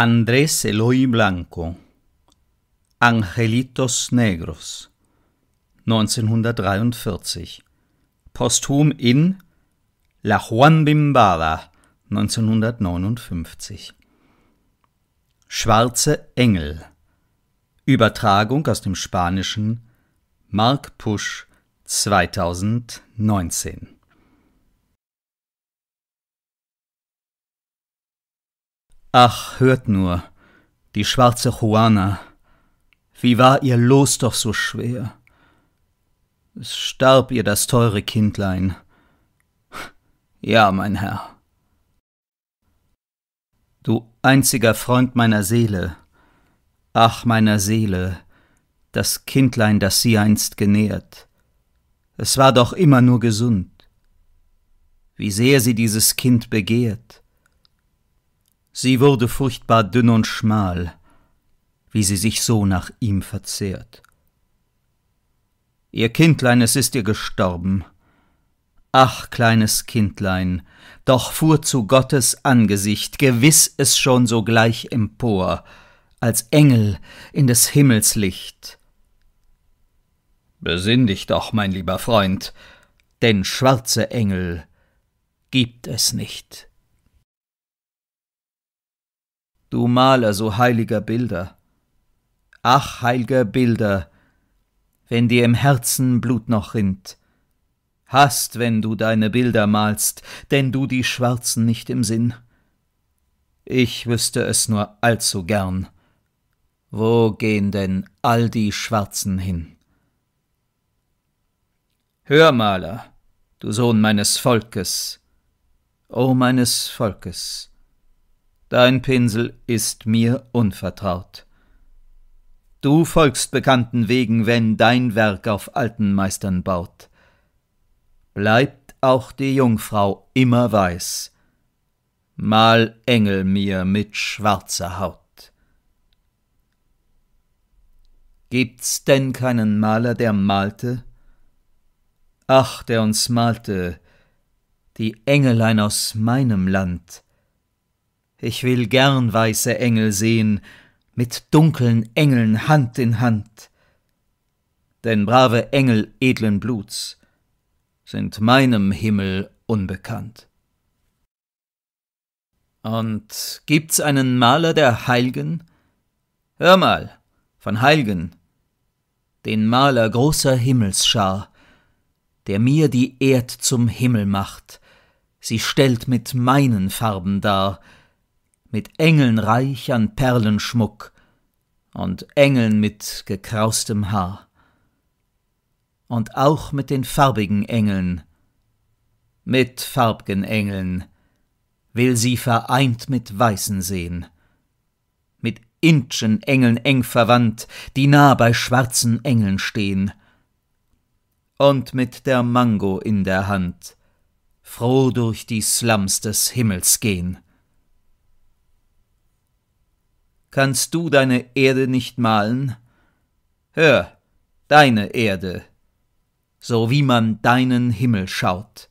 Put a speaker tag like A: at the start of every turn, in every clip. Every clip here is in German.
A: Andrés Eloy Blanco Angelitos Negros 1943 Posthum in La Juan Bimbada 1959 Schwarze Engel Übertragung aus dem Spanischen Mark Pusch 2019 Ach, hört nur, die schwarze Juana. Wie war ihr Los doch so schwer? Es starb ihr das teure Kindlein. Ja, mein Herr. Du einziger Freund meiner Seele, ach meiner Seele, das Kindlein, das sie einst genährt, es war doch immer nur gesund. Wie sehr sie dieses Kind begehrt, Sie wurde furchtbar dünn und schmal, wie sie sich so nach ihm verzehrt. Ihr Kindlein, es ist ihr gestorben. Ach, kleines Kindlein, doch fuhr zu Gottes Angesicht gewiß es schon sogleich empor, als Engel in des Himmels Licht. Besinn dich doch, mein lieber Freund, denn schwarze Engel gibt es nicht du Maler so heiliger Bilder. Ach, heiliger Bilder, wenn dir im Herzen Blut noch rinnt, hast, wenn du deine Bilder malst, denn du die Schwarzen nicht im Sinn. Ich wüsste es nur allzu gern. Wo gehen denn all die Schwarzen hin? Hör, Maler, du Sohn meines Volkes, o meines Volkes, dein Pinsel ist mir unvertraut. Du folgst bekannten Wegen, wenn dein Werk auf alten Meistern baut. Bleibt auch die Jungfrau immer weiß, mal Engel mir mit schwarzer Haut. Gibt's denn keinen Maler, der malte? Ach, der uns malte, die Engelein aus meinem Land, ich will gern weiße Engel sehen, mit dunkeln Engeln Hand in Hand. Denn brave Engel edlen Bluts sind meinem Himmel unbekannt. Und gibt's einen Maler der Heilgen? Hör mal, von Heilgen, den Maler großer Himmelsschar, der mir die Erd zum Himmel macht, sie stellt mit meinen Farben dar, mit Engeln reich an Perlenschmuck und Engeln mit gekraustem Haar. Und auch mit den farbigen Engeln, mit farbgen Engeln, will sie vereint mit Weißen sehen, mit Intschen Engeln eng verwandt, die nah bei schwarzen Engeln stehen, und mit der Mango in der Hand, froh durch die Slums des Himmels gehen kannst du deine Erde nicht malen? Hör, deine Erde, so wie man deinen Himmel schaut,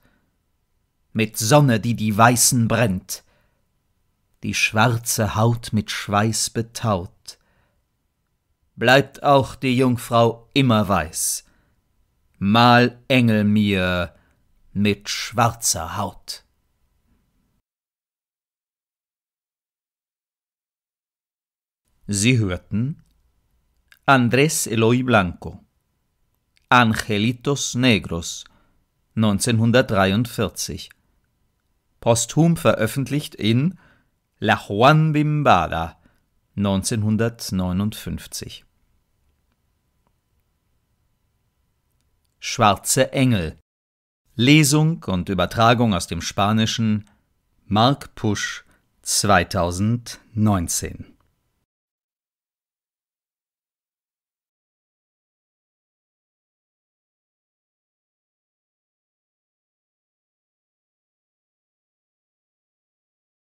A: mit Sonne, die die Weißen brennt, die schwarze Haut mit Schweiß betaut. Bleibt auch die Jungfrau immer weiß, mal Engel mir mit schwarzer Haut. Sie hörten Andrés Eloy Blanco Angelitos Negros 1943 posthum veröffentlicht in La Juan Bimbada 1959. Schwarze Engel Lesung und Übertragung aus dem Spanischen Mark Pusch 2019